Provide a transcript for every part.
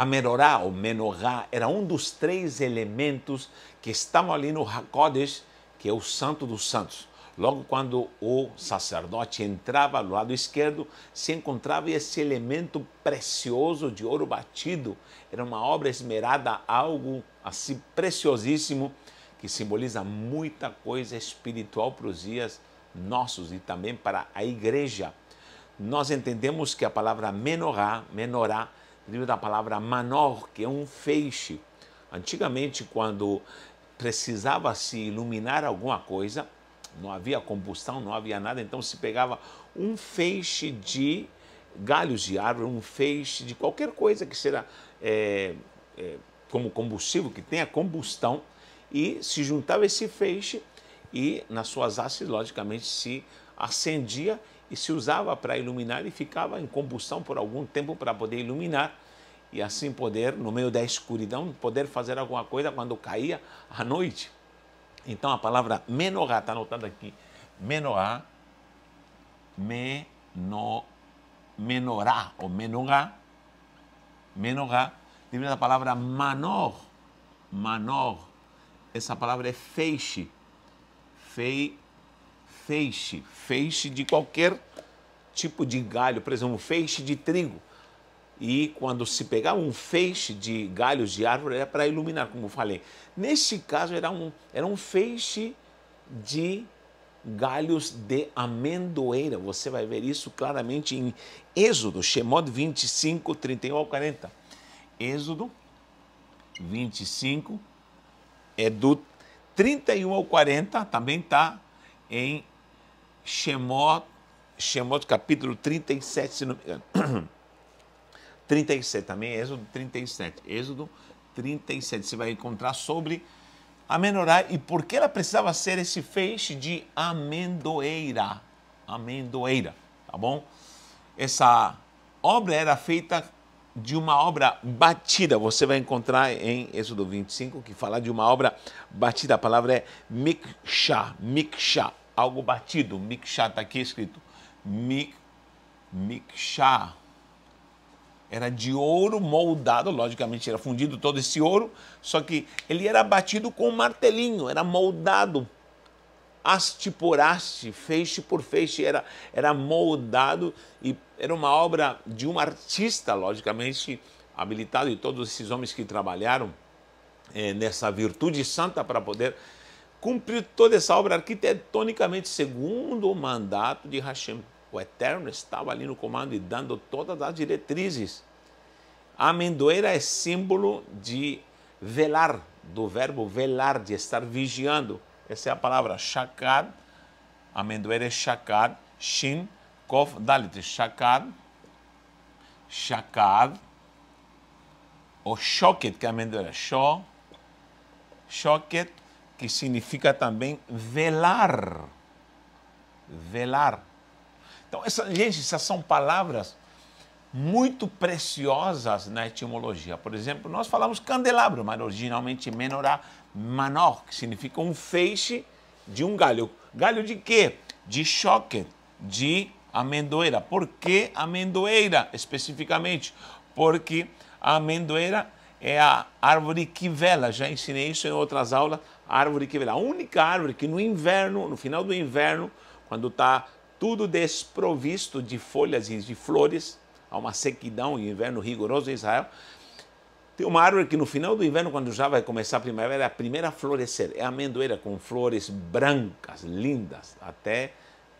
A menorá ou menorá era um dos três elementos que estavam ali no Hakodesh, que é o Santo dos Santos. Logo quando o sacerdote entrava do lado esquerdo, se encontrava esse elemento precioso de ouro batido. Era uma obra esmerada, algo assim preciosíssimo, que simboliza muita coisa espiritual para os dias nossos e também para a igreja. Nós entendemos que a palavra menorá, menorá, livro da palavra manor, que é um feixe. Antigamente, quando precisava se iluminar alguma coisa, não havia combustão, não havia nada, então se pegava um feixe de galhos de árvore, um feixe de qualquer coisa que seja é, é, como combustível, que tenha combustão, e se juntava esse feixe e nas suas hastes, logicamente, se acendia e se usava para iluminar e ficava em combustão por algum tempo para poder iluminar e assim poder, no meio da escuridão, poder fazer alguma coisa quando caía a noite. Então a palavra menorá está anotada aqui. Menorá, menorá ou menorá, menorá, vem da palavra manor, manor. Essa palavra é feixe, fei, feixe, feixe de qualquer tipo de galho, por exemplo, um feixe de trigo. E quando se pegar um feixe de galhos de árvore, era é para iluminar, como falei. Neste caso, era um, era um feixe de galhos de amendoeira. Você vai ver isso claramente em Êxodo, Shemod 25, 31 ao 40. Êxodo 25, é do 31 ao 40, também está em Shemot, Shemot capítulo 37, se não me engano. 37, também Êxodo 37. Êxodo 37. Você vai encontrar sobre a menorá e por que ela precisava ser esse feixe de amendoeira. Amendoeira, tá bom? Essa obra era feita de uma obra batida. Você vai encontrar em Êxodo 25 que fala de uma obra batida. A palavra é miksha, miksha algo batido. Miksha está aqui escrito. Mik, miksha era de ouro moldado, logicamente era fundido todo esse ouro, só que ele era batido com um martelinho, era moldado haste por haste, feixe por feixe, era, era moldado e era uma obra de um artista, logicamente habilitado, e todos esses homens que trabalharam é, nessa virtude santa para poder cumprido toda essa obra arquitetonicamente segundo o mandato de Hashem. O Eterno estava ali no comando e dando todas as diretrizes. A amendoeira é símbolo de velar, do verbo velar, de estar vigiando. Essa é a palavra shakad. Amendoeira é shakad. Shin, kof, dalit. Shakad. Shakad. o shoket, que é amendoeira. Shoket que significa também velar. Velar. Então, essa, gente, essas são palavras muito preciosas na etimologia. Por exemplo, nós falamos candelabro, mas originalmente menorá, manor, que significa um feixe de um galho. Galho de quê? De choque, de amendoeira. Por que amendoeira especificamente? Porque a amendoeira é a árvore que vela. Já ensinei isso em outras aulas árvore que a única árvore que no inverno, no final do inverno, quando está tudo desprovisto de folhas e de flores, há uma sequidão e um inverno rigoroso em Israel. Tem uma árvore que no final do inverno, quando já vai começar a primavera, é a primeira a florescer. É a amendoeira com flores brancas, lindas, até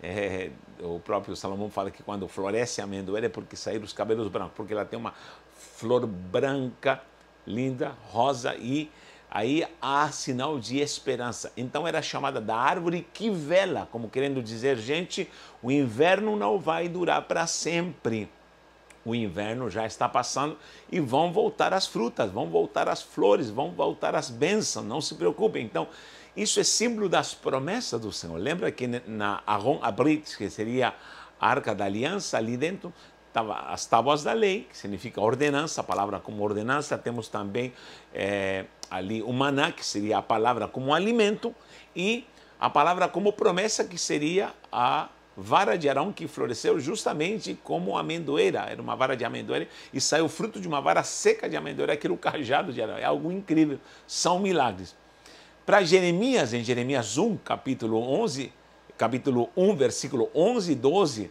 é, o próprio Salomão fala que quando floresce a amendoeira é porque saíram os cabelos brancos, porque ela tem uma flor branca, linda, rosa e aí há sinal de esperança. Então era chamada da árvore que vela, como querendo dizer, gente, o inverno não vai durar para sempre. O inverno já está passando e vão voltar as frutas, vão voltar as flores, vão voltar as bênçãos, não se preocupem. Então, isso é símbolo das promessas do Senhor. Lembra que na Aron Abrit, que seria a arca da aliança, ali dentro as tábuas da lei, que significa ordenança, a palavra como ordenança, temos também é, ali o maná, que seria a palavra como alimento, e a palavra como promessa, que seria a vara de Arão que floresceu justamente como amendoeira. Era uma vara de amendoeira e saiu fruto de uma vara seca de amendoeira, que era o cajado de Arão. É algo incrível, são milagres. Para Jeremias, em Jeremias 1, capítulo 11, capítulo 1, versículo 11 e 12,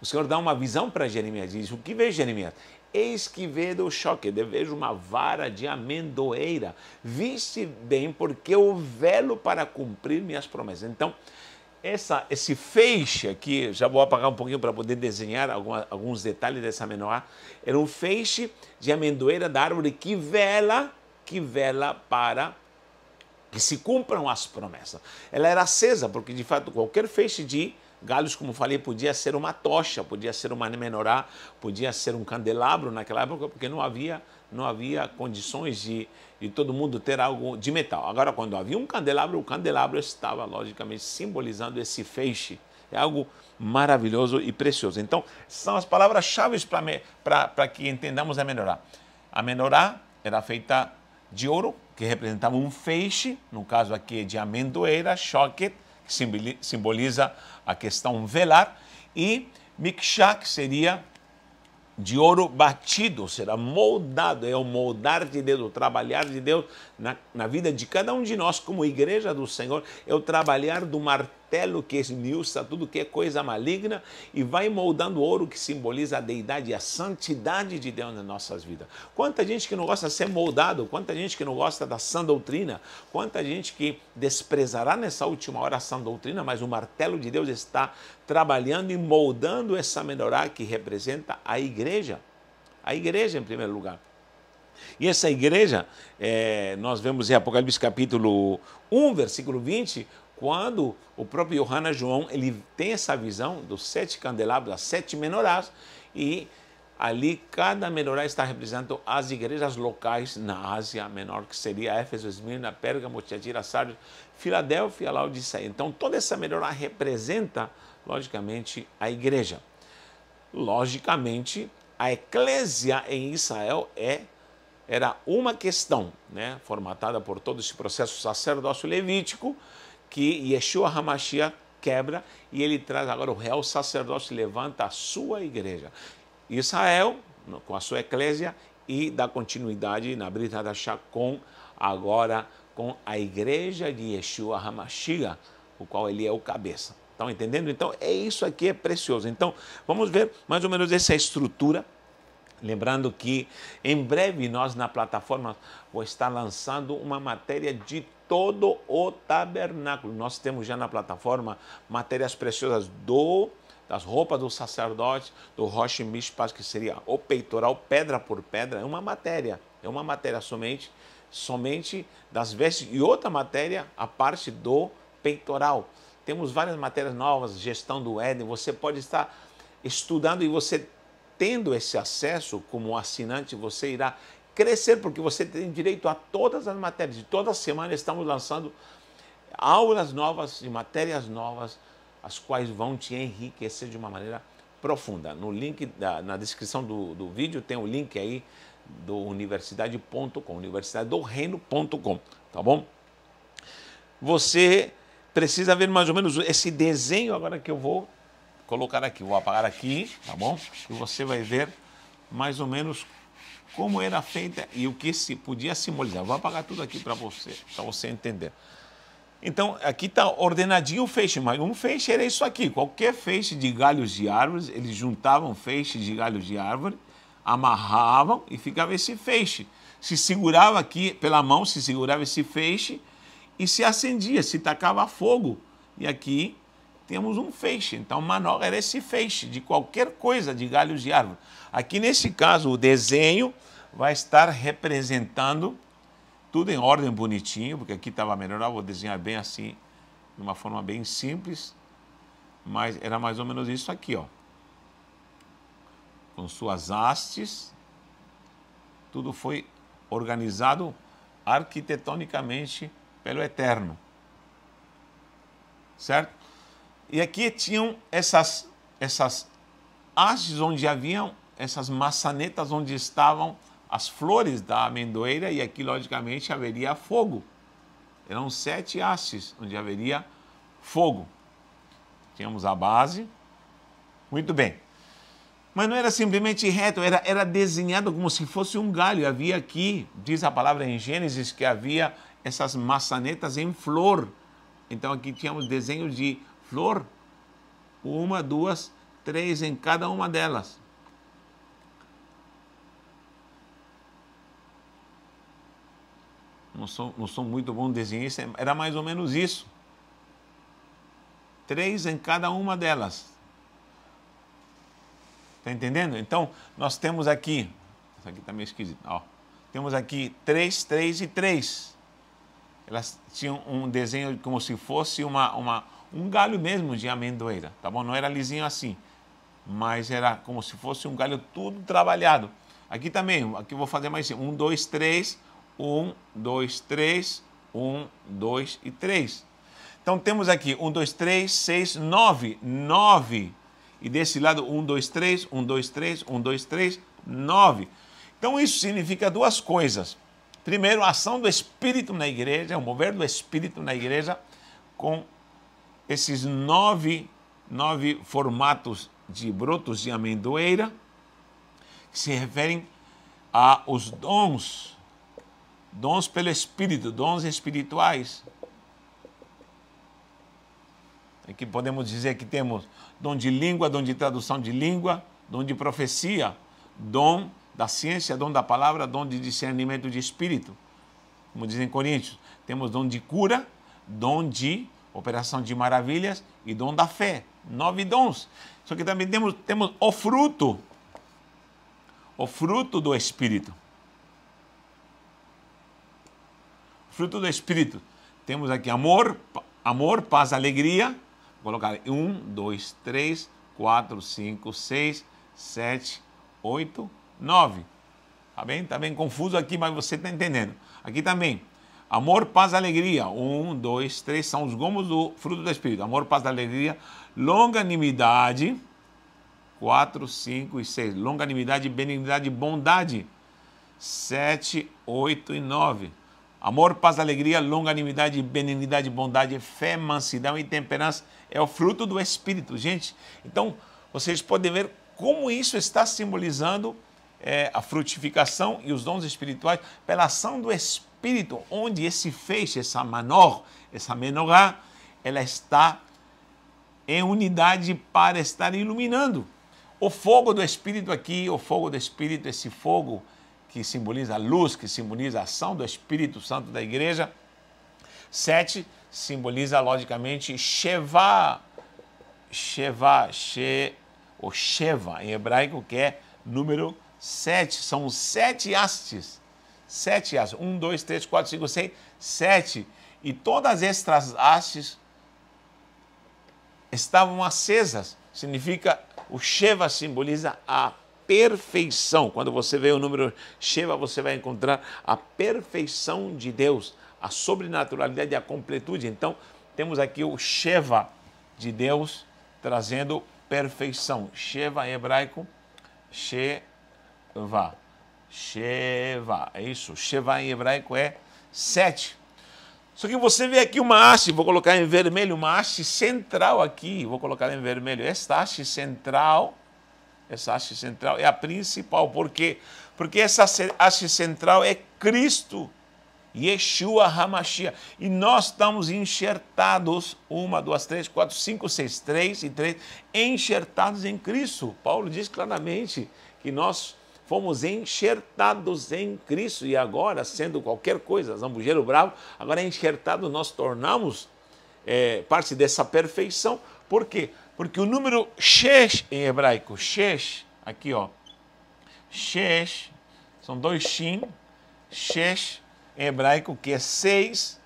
o Senhor dá uma visão para Jeremias, diz: "O que vê Jeremias? Eis que veio o choque, vejo uma vara de amendoeira. Viste bem, porque o velo para cumprir minhas promessas. Então, essa, esse feixe aqui, já vou apagar um pouquinho para poder desenhar alguma, alguns detalhes dessa menor, era um feixe de amendoeira da árvore que vela, que vela para que se cumpram as promessas. Ela era acesa, porque de fato qualquer feixe de Galhos, como falei, podia ser uma tocha, podia ser uma menorá, podia ser um candelabro naquela época, porque não havia, não havia condições de, de todo mundo ter algo de metal. Agora, quando havia um candelabro, o candelabro estava, logicamente, simbolizando esse feixe. É algo maravilhoso e precioso. Então, são as palavras-chave para que entendamos a menorá. A menorá era feita de ouro, que representava um feixe, no caso aqui é de amendoeira, choquet, que simboliza a questão velar, e miksha, que seria de ouro batido, será moldado, é o moldar de Deus, o trabalhar de Deus na, na vida de cada um de nós como igreja do Senhor, é o trabalhar do martelo martelo que esmiuça tudo que é coisa maligna e vai moldando ouro que simboliza a deidade e a santidade de Deus nas nossas vidas. Quanta gente que não gosta de ser moldado, quanta gente que não gosta da sã doutrina, quanta gente que desprezará nessa última hora a sã doutrina, mas o martelo de Deus está trabalhando e moldando essa menorá que representa a igreja. A igreja, em primeiro lugar. E essa igreja, é, nós vemos em Apocalipse capítulo 1, versículo 20, quando o próprio Johannes João ele tem essa visão dos sete candelabros, das sete menorás, e ali cada menorá está representando as igrejas locais na Ásia Menor, que seria Éfeso, Esmirna, Pérgamo, Tiatira, Sardes, Filadélfia, Laodiceia. Então toda essa menorá representa, logicamente, a igreja. Logicamente, a eclésia em Israel é era uma questão, né, formatada por todo esse processo sacerdócio levítico, que Yeshua Hamashiach quebra e ele traz agora o réu sacerdote, levanta a sua igreja. Israel, com a sua eclésia, e dá continuidade na Brit da com agora com a igreja de Yeshua Hamashiach, o qual ele é o cabeça. Estão entendendo? Então, é isso aqui é precioso. Então, vamos ver mais ou menos essa estrutura Lembrando que em breve nós na plataforma vou estar lançando uma matéria de todo o tabernáculo. Nós temos já na plataforma matérias preciosas do das roupas do sacerdote, do Rosh Mishpat, que seria o peitoral, pedra por pedra, é uma matéria, é uma matéria somente, somente das vestes, e outra matéria, a parte do peitoral. Temos várias matérias novas, gestão do Éden, você pode estar estudando e você tendo esse acesso como assinante, você irá crescer, porque você tem direito a todas as matérias. E toda semana estamos lançando aulas novas e matérias novas, as quais vão te enriquecer de uma maneira profunda. No link, da, na descrição do, do vídeo, tem o um link aí do universidade.com, universidadorreino.com, tá bom? Você precisa ver mais ou menos esse desenho agora que eu vou colocar aqui. Vou apagar aqui, tá bom? E você vai ver mais ou menos como era feita e o que se podia simbolizar. Vou apagar tudo aqui para você, para você entender. Então, aqui está ordenadinho o feixe, mas um feixe era isso aqui. Qualquer feixe de galhos de árvores, eles juntavam feixes de galhos de árvore, amarravam e ficava esse feixe. Se segurava aqui pela mão, se segurava esse feixe e se acendia, se tacava fogo. E aqui temos um feixe. Então, manobra era é esse feixe de qualquer coisa de galhos de árvore. Aqui, nesse caso, o desenho vai estar representando tudo em ordem bonitinho, porque aqui estava melhor, eu vou desenhar bem assim, de uma forma bem simples, mas era mais ou menos isso aqui, ó. Com suas hastes, tudo foi organizado arquitetonicamente pelo Eterno. Certo? E aqui tinham essas, essas hastes onde haviam essas maçanetas onde estavam as flores da amendoeira e aqui, logicamente, haveria fogo. Eram sete hastes onde haveria fogo. Tínhamos a base. Muito bem. Mas não era simplesmente reto, era, era desenhado como se fosse um galho. Havia aqui, diz a palavra em Gênesis, que havia essas maçanetas em flor. Então aqui tínhamos desenho de flor, uma, duas, três em cada uma delas. Não sou, não sou muito bom desenhista, era mais ou menos isso. Três em cada uma delas. Está entendendo? Então, nós temos aqui. Essa aqui está meio esquisita. Ó, temos aqui três, três e três. Elas tinham um desenho como se fosse uma, uma, um galho mesmo de amendoeira, tá bom? Não era lisinho assim, mas era como se fosse um galho tudo trabalhado. Aqui também, aqui eu vou fazer mais um, dois, três, um, dois, três, um, dois e três. Então temos aqui um, dois, três, seis, nove, nove. E desse lado um, dois, três, um, dois, três, um, dois, três, nove. Então isso significa duas coisas. Primeiro, a ação do Espírito na igreja, o mover do Espírito na igreja com esses nove, nove formatos de brotos de amendoeira que se referem aos dons, dons pelo Espírito, dons espirituais. Aqui é podemos dizer que temos dom de língua, dom de tradução de língua, dom de profecia, dom da ciência, dom da palavra, dom de discernimento de espírito. Como dizem Coríntios, temos dom de cura, dom de operação de maravilhas e dom da fé. Nove dons. Só que também temos, temos o fruto, o fruto do Espírito. Fruto do Espírito. Temos aqui amor, amor, paz, alegria. Vou colocar um, dois, três, quatro, cinco, seis, sete, oito, nove. Tá bem? Tá bem confuso aqui, mas você tá entendendo. Aqui também Amor, paz, alegria. Um, dois, três são os gomos do fruto do Espírito. Amor, paz, alegria. Longanimidade. Quatro, cinco e seis. Longanimidade, benignidade, bondade. Sete, oito e nove. Amor, paz, alegria, longanimidade, benignidade, bondade, fé, mansidão e temperança é o fruto do Espírito, gente. Então, vocês podem ver como isso está simbolizando é, a frutificação e os dons espirituais pela ação do Espírito espírito, onde esse feixe, essa menor, essa menorá, ela está em unidade para estar iluminando. O fogo do espírito aqui, o fogo do espírito, esse fogo que simboliza a luz, que simboliza a ação do Espírito Santo da igreja. Sete simboliza, logicamente, Sheva, Sheva, She, ou Sheva em hebraico, que é número sete. São sete hastes sete hastes. Um, dois, três, quatro, cinco, seis, sete. E todas estas hastes estavam acesas. Significa, o Sheva simboliza a perfeição. Quando você vê o número Sheva, você vai encontrar a perfeição de Deus, a sobrenaturalidade, a completude. Então, temos aqui o Sheva de Deus trazendo perfeição. Sheva em hebraico, Sheva. Sheva, é isso. Sheva em hebraico é sete. Só que você vê aqui uma haste, vou colocar em vermelho, uma haste central aqui, vou colocar em vermelho. Esta haste central, essa haste central é a principal, por quê? Porque essa haste central é Cristo, Yeshua Hamashiach. E nós estamos enxertados, uma, duas, três, quatro, cinco, seis, três e três, enxertados em Cristo. Paulo diz claramente que nós fomos enxertados em Cristo e agora, sendo qualquer coisa, zambujeiro bravo, agora é enxertado nós tornamos é, parte dessa perfeição. Por quê? Porque o número shesh em hebraico, shesh, aqui ó, shesh, são dois shin, shesh em hebraico que é seis,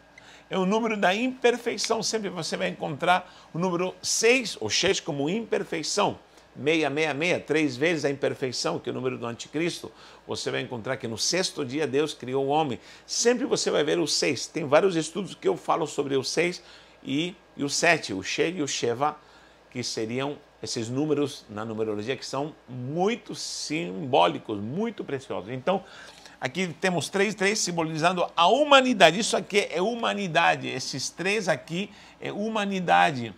é o número da imperfeição. Sempre você vai encontrar o número seis ou shesh como imperfeição. 666, três vezes a imperfeição, que é o número do anticristo, você vai encontrar que no sexto dia Deus criou o homem. Sempre você vai ver o seis. Tem vários estudos que eu falo sobre o seis e, e o sete, o She e o Sheva, que seriam esses números na numerologia que são muito simbólicos, muito preciosos. Então, aqui temos três, três simbolizando a humanidade. Isso aqui é humanidade. Esses três aqui é humanidade.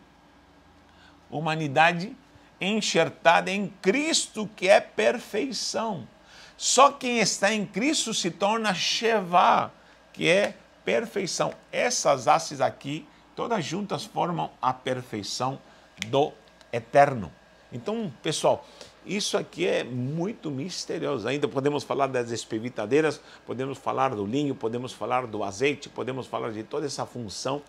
Humanidade enxertada em Cristo, que é perfeição. Só quem está em Cristo se torna Shevá, que é perfeição. Essas hastes aqui, todas juntas, formam a perfeição do eterno. Então, pessoal, isso aqui é muito misterioso. Ainda podemos falar das espivitadeiras, podemos falar do linho, podemos falar do azeite, podemos falar de toda essa função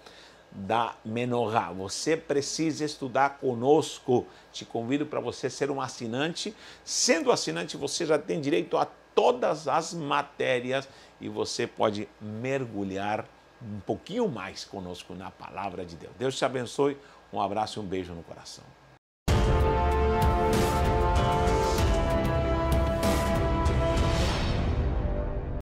da Menorá. Você precisa estudar conosco. Te convido para você ser um assinante. Sendo assinante, você já tem direito a todas as matérias e você pode mergulhar um pouquinho mais conosco na palavra de Deus. Deus te abençoe. Um abraço e um beijo no coração.